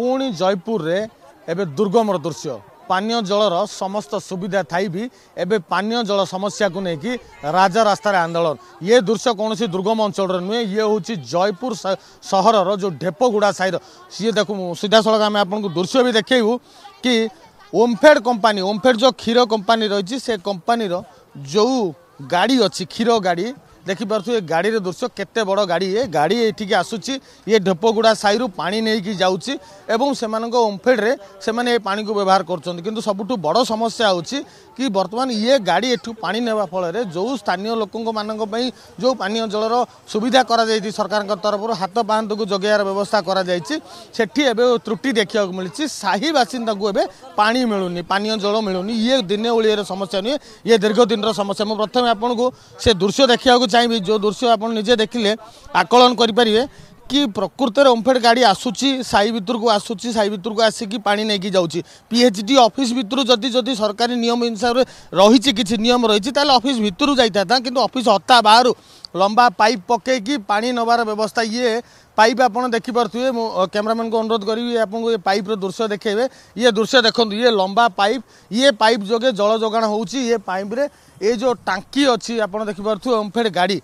ପୁଣି ଜୟପୁରରେ ଏବେ ଦୁର୍ଗମର ଦୃଶ୍ୟ ପାନୀୟ ଜଳର ସମସ୍ତ ସୁବିଧା ଥାଇ ବି ଏବେ ପାନୀୟ ଜଳ ସମସ୍ୟାକୁ ନେଇକି ରାଜା ରାସ୍ତାରେ ଆନ୍ଦୋଳନ ଇଏ ଦୃଶ୍ୟ କୌଣସି ଦୁର୍ଗମ ଅଞ୍ଚଳର ନୁହେଁ ଇଏ ହେଉଛି ଜୟପୁର ସହରର ଯେଉଁ ଢେପଗୁଡ଼ା ସାହିର ସିଏ ଦେଖୁ ସିଧାସଳଖ ଆମେ ଆପଣଙ୍କୁ ଦୃଶ୍ୟ ବି ଦେଖାଇବୁ କି ଓମ୍ଫେଡ୍ କମ୍ପାନୀ ଓମ୍ଫେଡ୍ ଯେଉଁ କ୍ଷୀର କମ୍ପାନୀ ରହିଛି ସେ କମ୍ପାନୀର ଯେଉଁ ଗାଡ଼ି ଅଛି କ୍ଷୀର ଗାଡ଼ି ଦେଖିପାରୁଛୁ ଏ ଗାଡ଼ିର ଦୃଶ୍ୟ କେତେ ବଡ଼ ଗାଡ଼ି ଏ ଗାଡ଼ି ଏଠିକି ଆସୁଛି ଇଏ ଢେପଗୁଡ଼ା ସାହିରୁ ପାଣି ନେଇକି ଯାଉଛି ଏବଂ ସେମାନଙ୍କ ଓମ୍ଫେଡ଼ରେ ସେମାନେ ଏ ପାଣିକୁ ବ୍ୟବହାର କରୁଛନ୍ତି କିନ୍ତୁ ସବୁଠୁ ବଡ଼ ସମସ୍ୟା ହେଉଛି କି ବର୍ତ୍ତମାନ ଇଏ ଗାଡ଼ି ଏଠୁ ପାଣି ନେବା ଫଳରେ ଯେଉଁ ସ୍ଥାନୀୟ ଲୋକଙ୍କମାନଙ୍କ ପାଇଁ ଯେଉଁ ପାନୀୟ ଜଳର ସୁବିଧା କରାଯାଇଛି ସରକାରଙ୍କ ତରଫରୁ ହାତ ପାହାନ୍ତକୁ ଯୋଗାଇବାର ବ୍ୟବସ୍ଥା କରାଯାଇଛି ସେଠି ଏବେ ତ୍ରୁଟି ଦେଖିବାକୁ ମିଳିଛି ସାହି ବାସିନ୍ଦାଙ୍କୁ ଏବେ ପାଣି ମିଳୁନି ପାନୀୟ ଜଳ ମିଳୁନି ଇଏ ଦିନେ ଓଳିଆର ସମସ୍ୟା ନୁହେଁ ଇଏ ଦୀର୍ଘ ଦିନର ସମସ୍ୟା ମୁଁ ପ୍ରଥମେ ଆପଣଙ୍କୁ ସେ ଦୃଶ୍ୟ ଦେଖିବାକୁ চাହିଁବି ଯେଉଁ ଦୃଶ୍ୟ ଆପଣ ନିଜେ ଦେଖିଲେ ଆକଳନ କରିପାରିବେ କି ପ୍ରକୃତରେ ଓମ୍ଫେଡ଼ ଗାଡ଼ି ଆସୁଛି ସାହି ଭିତରକୁ ଆସୁଛି ସାହି ଭିତରକୁ ଆସିକି ପାଣି ନେଇକି ଯାଉଛି ପିଏଚ୍ ଡି ଅଫିସ୍ ଭିତରୁ ଯଦି ଯଦି ସରକାରୀ ନିୟମ ହିସାବରେ ରହିଛି କିଛି ନିୟମ ରହିଛି ତାହେଲେ ଅଫିସ୍ ଭିତରୁ ଯାଇଥାନ୍ତା କିନ୍ତୁ ଅଫିସ୍ ହତା ବାହାରୁ ଲମ୍ବା ପାଇପ୍ ପକାଇକି ପାଣି ନେବାର ବ୍ୟବସ୍ଥା ଇଏ ପାଇପ୍ ଆପଣ ଦେଖିପାରୁଥିବେ ମୁଁ କ୍ୟାମେରାମ୍ୟାନ୍କୁ ଅନୁରୋଧ କରିବି ଆପଣଙ୍କୁ ଏ ପାଇପ୍ର ଦୃଶ୍ୟ ଦେଖାଇବେ ଇଏ ଦୃଶ୍ୟ ଦେଖନ୍ତୁ ଇଏ ଲମ୍ବା ପାଇପ୍ ଇଏ ପାଇପ୍ ଯୋଗେ ଜଳ ଯୋଗାଣ ହେଉଛି ଇଏ ପାଇପ୍ରେ ଏ ଯେଉଁ ଟାଙ୍କି ଅଛି ଆପଣ ଦେଖିପାରୁଥିବେ ଓମ୍ଫେଡ଼ ଗାଡ଼ି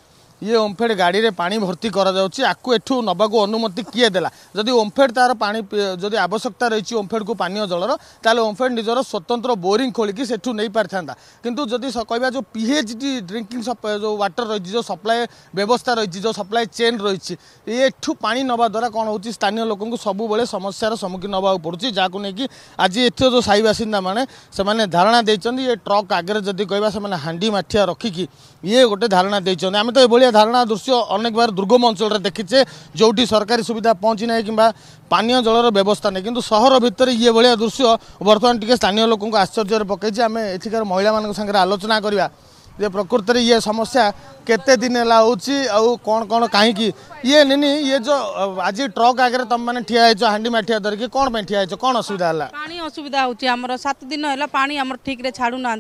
ଇଏ ଓମ୍ଫେଡ଼ ଗାଡ଼ିରେ ପାଣି ଭର୍ତ୍ତି କରାଯାଉଛି ଆକୁ ଏଠୁ ନେବାକୁ ଅନୁମତି କିଏ ଦେଲା ଯଦି ଓମ୍ଫେଡ଼ ତାର ପାଣି ଯଦି ଆବଶ୍ୟକତା ରହିଛି ଓମ୍ଫେଡ଼କୁ ପାନୀୟ ଜଳର ତାହେଲେ ଓମ୍ଫେଡ଼ ନିଜର ସ୍ୱତନ୍ତ୍ର ବୋରିଂ ଖୋଳିକି ସେଠୁ ନେଇପାରିଥାନ୍ତା କିନ୍ତୁ ଯଦି କହିବା ଯେଉଁ ପି ଏଚ୍ ଡି ଡ୍ରିଙ୍କିଂ ଯେଉଁ ୱାଟର ରହିଛି ଯେଉଁ ସପ୍ଲାଏ ବ୍ୟବସ୍ଥା ରହିଛି ଯେଉଁ ସପ୍ଲାଏ ଚେନ୍ ରହିଛି ଏଠୁ ପାଣି ନେବା ଦ୍ୱାରା କ'ଣ ହେଉଛି ସ୍ଥାନୀୟ ଲୋକଙ୍କୁ ସବୁବେଳେ ସମସ୍ୟାର ସମ୍ମୁଖୀନ ହେବାକୁ ପଡ଼ୁଛି ଯାହାକୁ ନେଇକି ଆଜି ଏଥିର ଯେଉଁ ସାହି ବାସିନ୍ଦାମାନେ ସେମାନେ ଧାରଣା ଦେଇଛନ୍ତି ଏ ଟ୍ରକ୍ ଆଗରେ ଯଦି କହିବା ସେମାନେ ହାଣ୍ଡି ମାଠିଆ ରଖିକି ଇଏ ଗୋଟେ ଧାରଣା ଦେଇଛନ୍ତି ଆମେ ତ ଏଭଳି ଏଭଳିଆ ଧାରଣା ଦୃଶ୍ୟ ଅନେକ ବାର ଦୁର୍ଗମ ଅଞ୍ଚଳରେ ଦେଖିଛେ ଯେଉଁଠି ସରକାରୀ ସୁବିଧା ପହଞ୍ଚି ନାହିଁ କିମ୍ବା ପାନୀୟ ଜଳର ବ୍ୟବସ୍ଥା ନାହିଁ କିନ୍ତୁ ସହର ଭିତରେ ଇଏ ଭଳିଆ ଦୃଶ୍ୟ ବର୍ତ୍ତମାନ ଟିକେ ସ୍ଥାନୀୟ ଲୋକଙ୍କୁ ଆଶ୍ଚର୍ଯ୍ୟରେ ପକାଇଛି ଆମେ ଏଠିକାର ମହିଳାମାନଙ୍କ ସାଙ୍ଗରେ ଆଲୋଚନା କରିବା जे प्रकृत ये समस्या केते दिन है कौन कौन कहीं ये नीनी ये जो आज ट्रक आगे तुम मैंने ठिया हो हाँ मठिया धरिक कौन ठिया हो कौन असुविधा है पा असुविधा होमर सात दिन है पा आम ठीक से छाड़ ना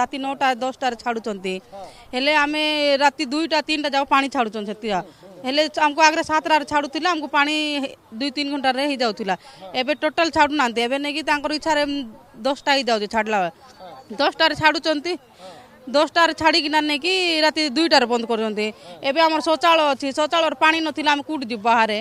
रात नौटा दसटार छाड़े आम रात दुईटा तीन टा जाओ पा छाड़ हेले आमको आगे सतटार छाड़ूला आमको पा दुई तीन घंटे हो जाऊला एवं टोटाल छाड़ू ना एवं नहीं कि इच्छा दसटा ही जाऊ दस दसटार छाड़ू দশটার ছাড়িকিনা নেই রাতে দুইটার বন্ধ করছেন এবে আমার শৌচালয় অছি শৌচালয়ের পানি নথিলে আমি কুট যাবু বাহারে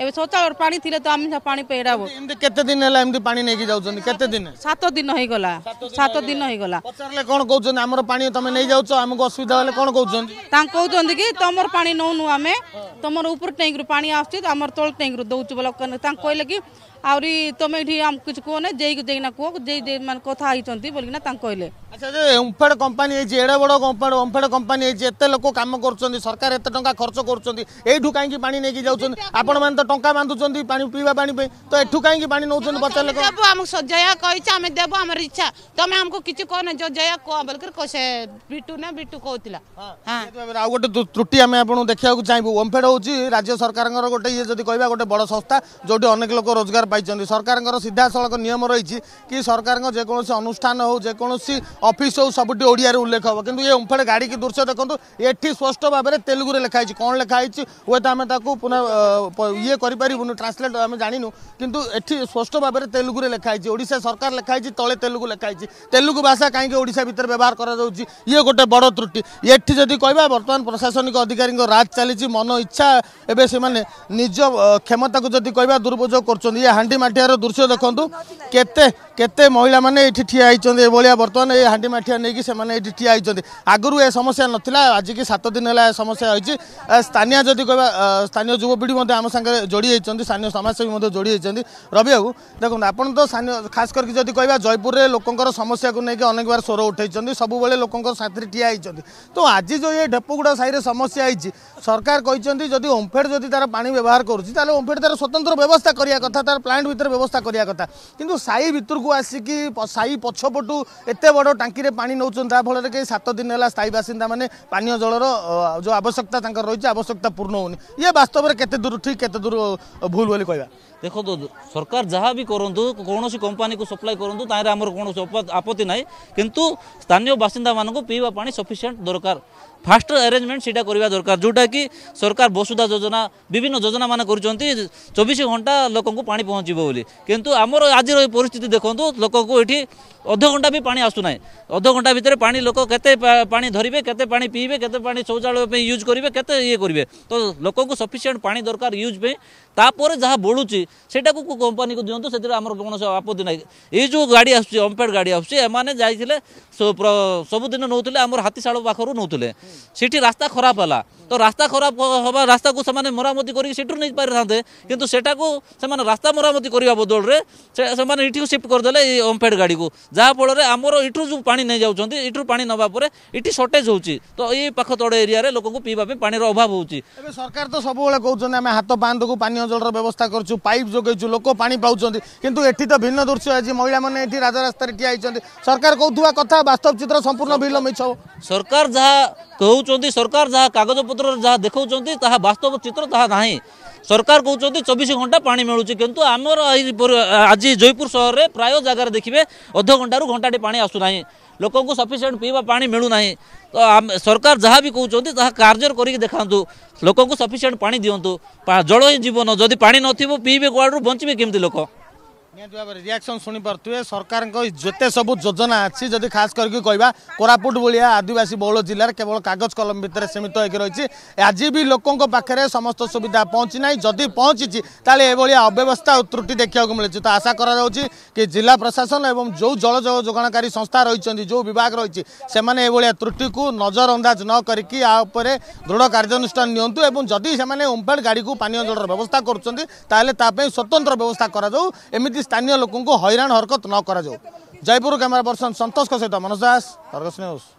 এবে শৌচালয়ের পানি থিলে তো আমি পানি পেড়াবো কত দিন হেলা এমনি পানি নেই যাচ্ছেন কত দিন সাত দিন হই গলা সাত দিন হই গলা পচারলে কোন কউছন আমার পানি তুমি নেই যাচ্ছ আমাকে অসুবিধা হলে কোন কউছন তা কউছন কি তোমার পানি নৌনু আমি তোমার উপর ট্যাঙ্ক পানি আসছে আমার তল ট্যাঙ্ক দউছু বলে তা কইলে কি ᱟᱨᱤ ᱛᱚᱢᱮ ᱤᱫᱤ ᱟᱢ ᱠᱤᱪᱷᱩ ᱠᱚᱱᱟ ᱡᱮ ᱡᱮ ᱱᱟ ᱠᱚ ᱡᱮ ᱫᱮ ᱢᱟᱱ ᱠᱚᱛᱷᱟ ᱟᱭᱪᱷᱟᱱᱛᱤ ᱵᱚᱞᱤ ᱱᱟ ᱛᱟᱝ ᱠᱚᱭᱞᱮ ᱟᱪᱷᱟ ᱮᱢᱯᱟᱨ ᱠᱚᱢᱯᱟᱱᱤ ᱡᱮ ᱨᱟ ᱵᱚᱲᱚ ᱠᱚᱢᱯᱟᱱᱤ ᱮᱢᱯᱟᱨ ᱠᱚᱢᱯᱟᱱᱤ ᱡᱮᱛᱮ ᱞᱚᱠᱚ ᱠᱟᱢ ᱠᱚᱨᱪᱷᱟᱱᱛᱤ ᱥᱟᱨᱠᱟᱨ ᱮᱛᱮ ᱴᱚᱝᱠᱟ ᱠᱷᱚᱨᱪᱚ ᱠᱚᱨᱪᱷᱟᱱᱛᱤ ᱮ ᱴᱷᱩ ᱠᱟᱭ ᱠᱤ ᱯᱟણી ᱱᱮᱜᱤ ᱡᱟᱣᱪᱷᱟᱱᱛᱤ ᱟᱯᱚᱱ ᱢᱟᱱ ᱛᱚ ᱴᱚᱝᱠᱟ ᱵᱟᱱᱫᱩ ᱪᱷᱟᱱᱛᱤ ᱯ सीधा सिधासँग नियम रही कि सरकारको जो अनुष्ठान अफिस हौ सबैठीओबे किनभने यहाँ गाडीक दृश्य देख्नु एपष्ट भावना तेलुगु लेखाहे कन् लेखाहो है त इपारुन ट्रान्सलेटमे जानु कि ए स्पष्ट भावर तेलुगुले लेखाहो ओडा सरकार लेखाहे तै तेलुगु लेखाहो तेलुगु भाषा काहीँक ये गोटे बड त्रुटि एउटा कहि बर्तन प्रशासनिक अधिकारिङ राज चाहिँ मन इच्छा एउटा निज क्षमता दुर्पयोग गर्छ ବାଣ୍ଟି ମାଟିଆର ଦୃଶ୍ୟ ଦେଖନ୍ତୁ କେତେ କେତେ ମହିଳାମାନେ ଏଠି ଠିଆ ହେଇଛନ୍ତି ଏଭଳିଆ ବର୍ତ୍ତମାନ ଏ ହାଣ୍ଡି ମାଠିଆ ନେଇକି ସେମାନେ ଏଠି ଠିଆ ହେଇଛନ୍ତି ଆଗରୁ ଏ ସମସ୍ୟା ନଥିଲା ଆଜିକି ସାତ ଦିନ ହେଲା ଏ ସମସ୍ୟା ହେଇଛି ସ୍ଥାନୀୟ ଯଦି କହିବା ସ୍ଥାନୀୟ ଯୁବପିଢ଼ି ମଧ୍ୟ ଆମ ସାଙ୍ଗରେ ଯୋଡ଼ି ହେଇଛନ୍ତି ସ୍ଥାନୀୟ ସମାଜସେବୀ ମଧ୍ୟ ଯୋଡ଼ି ହେଇଛନ୍ତି ରବିବାବୁ ଦେଖନ୍ତୁ ଆପଣ ତ ସ୍ଥାନୀୟ ଖାସ କରିକି ଯଦି କହିବା ଜୟପୁରରେ ଲୋକଙ୍କର ସମସ୍ୟାକୁ ନେଇକି ଅନେକବାର ସ୍ୱର ଉଠାଇଛନ୍ତି ସବୁବେଳେ ଲୋକଙ୍କ ସାଥିରେ ଠିଆ ହେଇଛନ୍ତି ତ ଆଜି ଯେଉଁ ଏ ଢେପଗୁଡ଼ା ସାହିରେ ସମସ୍ୟା ହେଇଛି ସରକାର କହିଛନ୍ତି ଯଦି ଓମ୍ଫେଡ଼ ଯଦି ତା'ର ପାଣି ବ୍ୟବହାର କରୁଛି ତାହେଲେ ଓମ୍ଫେଡ଼ ତା'ର ସ୍ୱତନ୍ତ୍ର ବ୍ୟବସ୍ଥା କରିବା କଥା ତା'ର ପ୍ଲାଣ୍ଟ ଭିତରେ ବ୍ୟବସ୍ଥା କରିବା କଥା କିନ୍ତୁ ସାହି ଭିତରକୁ ଆଗକୁ ଆସିକି ସାହି ପଛପଟୁ ଏତେ ବଡ଼ ଟାଙ୍କିରେ ପାଣି ନେଉଛନ୍ତି ଯାହାଫଳରେ କି ସାତ ଦିନ ହେଲା ସ୍ଥାୟୀ ବାସିନ୍ଦାମାନେ ପାନୀୟ ଜଳର ଯେଉଁ ଆବଶ୍ୟକତା ତାଙ୍କର ରହିଛି ଆବଶ୍ୟକତା ପୂର୍ଣ୍ଣ ହେଉନି ଇଏ ବାସ୍ତବରେ କେତେ ଦୂର ଠିକ୍ କେତେ ଦୂର ଭୁଲ ବୋଲି କହିବା ଦେଖନ୍ତୁ ସରକାର ଯାହା ବି କରନ୍ତୁ କୌଣସି କମ୍ପାନୀକୁ ସପ୍ଲାଏ କରନ୍ତୁ ତାହିଁରେ ଆମର କୌଣସି ଆପତ୍ତି ନାହିଁ କିନ୍ତୁ ସ୍ଥାନୀୟ ବାସିନ୍ଦାମାନଙ୍କୁ ପିଇବା ପାଣି ସଫିସିଏଣ୍ଟ ଦରକାର फास्टर आरेजमेंट ସେଇଟା କରିବା ଦରକାର ଯେଉଁଟାକି ସରକାର ବସୁଧା ଯୋଜନା ବିଭିନ୍ନ ଯୋଜନାମାନ କରୁଛନ୍ତି ଚବିଶ ଘଣ୍ଟା ଲୋକଙ୍କୁ ପାଣି ପହଞ୍ଚିବ ବୋଲି କିନ୍ତୁ ଆମର ଆଜିର ଏ ପରିସ୍ଥିତି ଦେଖନ୍ତୁ ଲୋକଙ୍କୁ ଏଠି ଅଧଘଣ୍ଟା ବି ପାଣି ଆସୁନାହିଁ ଅଧଘଣ୍ଟା ଭିତରେ ପାଣି ଲୋକ କେତେ ପାଣି ଧରିବେ କେତେ ପାଣି ପିଇବେ କେତେ ପାଣି ଶୌଚାଳୟ ପାଇଁ ୟୁଜ୍ କରିବେ କେତେ ଇଏ କରିବେ ତ ଲୋକଙ୍କୁ ସଫିସିଏଣ୍ଟ ପାଣି ଦରକାର ୟୁଜ୍ ପାଇଁ ତାପରେ ଯାହା ବଳୁଛି ସେଇଟାକୁ କମ୍ପାନୀକୁ ଦିଅନ୍ତୁ ସେଥିରେ ଆମର କୌଣସି ଆପତ୍ତି ନାହିଁ ଏଇ ଯେଉଁ ଗାଡ଼ି ଆସୁଛି ଅମ୍ପେଡ଼ ଗାଡ଼ି ଆସୁଛି ଏମାନେ ଯାଇଥିଲେ ସବୁଦିନ ନେଉଥିଲେ ଆମର ହାତୀଶାଳ ପାଖରୁ ନେଉଥିଲେ ସେଠି ରାସ୍ତା ଖରାପ ହେଲା ତ ରାସ୍ତା ଖରାପ ହେବା ରାସ୍ତାକୁ ସେମାନେ ମରାମତି କରିକି ସେଠୁ ନେଇପାରିଥାନ୍ତେ କିନ୍ତୁ ସେଟାକୁ ସେମାନେ ରାସ୍ତା ମରାମତି କରିବା ବଦଳରେ ସେମାନେ ଏଠିକୁ ସିଫ୍ଟ କରିଦେଲେ ଏଇ ଓମ୍ଫେଡ଼ ଗାଡ଼ିକୁ ଯାହାଫଳରେ ଆମର ଏଠୁ ଯେଉଁ ପାଣି ନେଇଯାଉଛନ୍ତି ଏଠୁ ପାଣି ନେବା ପରେ ଏଠି ସର୍ଟେଜ୍ ହେଉଛି ତ ଏଇ ପାଖ ତଡ଼ ଏରିଆରେ ଲୋକଙ୍କୁ ପିଇବା ପାଇଁ ପାଣିର ଅଭାବ ହେଉଛି ଏବେ ସରକାର ତ ସବୁବେଳେ କହୁଛନ୍ତି ଆମେ ହାତ ବାନ୍ଧକୁ ପାନୀୟ ଜଳର ବ୍ୟବସ୍ଥା କରୁଛୁ ପାଇପ୍ ଯୋଗାଇଛୁ ଲୋକ ପାଣି ପାଉଛନ୍ତି କିନ୍ତୁ ଏଠି ତ ଭିନ୍ନ ଦୃଶ୍ୟ ଅଛି ମହିଳାମାନେ ଏଠି ରାଜରାସ୍ତାରେ ଠିଆ ହେଇଛନ୍ତି ସରକାର କହୁଥିବା କଥା ବାସ୍ତବ ଚିତ୍ର ସମ୍ପୂର୍ଣ୍ଣ ଭିନ୍ନ ମିଛ ସରକାର ଯାହା कौन सरकार जहाँ कागजपत जहाँ देखा बास्तव चित्र ना सरकार कहते चौबीस घंटा पा मिलू कि आमर आज जयपुर सहर में प्राय जगार देखिए अध घंटा रू घंटाटे पा आसुना लोक सफिसीयंट पीवा पा मिलूना तो सरकार जहाँ भी कौन कार्यर कर देखा लोक सफिसीयंट पा दिंतु जल ही जीवन जदि पा नीबे पीबे बचे कमी लोक ନିହାତି ଭାବରେ ରିଆକ୍ସନ୍ ଶୁଣିପାରୁଥିବେ ସରକାରଙ୍କ ଯେତେ ସବୁ ଯୋଜନା ଅଛି ଯଦି ଖାସ କରିକି କହିବା କୋରାପୁଟ ଭଳିଆ ଆଦିବାସୀ ବହୁଳ ଜିଲ୍ଲାରେ କେବଳ କାଗଜ କଲମ ଭିତରେ ସୀମିତ ହୋଇକି ରହିଛି ଆଜି ବି ଲୋକଙ୍କ ପାଖରେ ସମସ୍ତ ସୁବିଧା ପହଞ୍ଚି ନାହିଁ ଯଦି ପହଞ୍ଚିଛି ତାହେଲେ ଏଭଳିଆ ଅବ୍ୟବସ୍ଥା ଓ ତ୍ରୁଟି ଦେଖିବାକୁ ମିଳୁଛି ତ ଆଶା କରାଯାଉଛି କି ଜିଲ୍ଲା ପ୍ରଶାସନ ଏବଂ ଯେଉଁ ଜଳ ଯୋଗାଣକାରୀ ସଂସ୍ଥା ରହିଛନ୍ତି ଯେଉଁ ବିଭାଗ ରହିଛି ସେମାନେ ଏଭଳିଆ ତ୍ରୁଟିକୁ ନଜରଅନ୍ଦାଜ ନ କରିକି ଆ ଉପରେ ଦୃଢ଼ କାର୍ଯ୍ୟାନୁଷ୍ଠାନ ନିଅନ୍ତୁ ଏବଂ ଯଦି ସେମାନେ ଓମ୍ଫେଡ଼ ଗାଡ଼ିକୁ ପାନୀୟ ଜଳର ବ୍ୟବସ୍ଥା କରୁଛନ୍ତି ତାହେଲେ ତା ପାଇଁ ସ୍ୱତନ୍ତ୍ର ବ୍ୟବସ୍ଥା କରାଯାଉ ଏମିତି ସ୍ଥାନୀୟ ଲୋକଙ୍କୁ ହଇରାଣ ହରକତ ନ କରାଯାଉ ଜୟପୁର କ୍ୟାମେରା ପର୍ସନ ସନ୍ତୋଷଙ୍କ ସହିତ ମନୋଜ ଦାସ ତରଗସ